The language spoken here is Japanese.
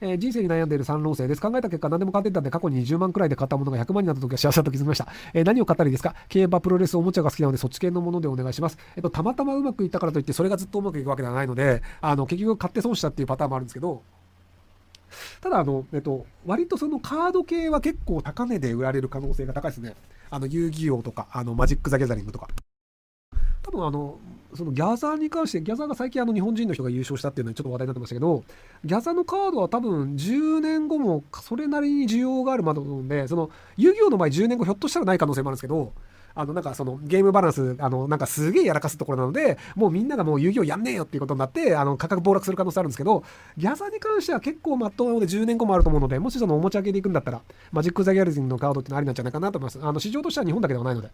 えー、人生に悩んでいる三老生です。考えた結果、何でも買ってたんで、過去に20万くらいで買ったものが100万になった時は幸せだと気づきました。えー、何を買ったらいいですか競馬、プロレス、おもちゃが好きなので、そっち系のものでお願いします。えっ、ー、と、たまたまうまくいったからといって、それがずっとうまくいくわけではないので、あの、結局買って損したっていうパターンもあるんですけど、ただ、あの、えっ、ー、と、割とそのカード系は結構高値で売られる可能性が高いですね。あの、遊戯王とか、あの、マジック・ザ・ギャザリングとか。多分あのそのギャザーに関して、ギャザーが最近あの日本人の人が優勝したっていうのにちょっと話題になってましたけど、ギャザーのカードは多分10年後もそれなりに需要があるまだと思うんで、その遊戯王の合10年後ひょっとしたらない可能性もあるんですけど、あのなんかそのゲームバランス、あのなんかすげえやらかすところなので、もうみんながもう遊戯王やんねえよっていうことになって、あの価格暴落する可能性あるんですけど、ギャザーに関しては結構まっとうなので10年後もあると思うので、もしそのおもちゃ系でいくんだったら、マジック・ザ・ギャルズンのカードってのありなんじゃないかなと思います。あの市場としては日本だけではないので。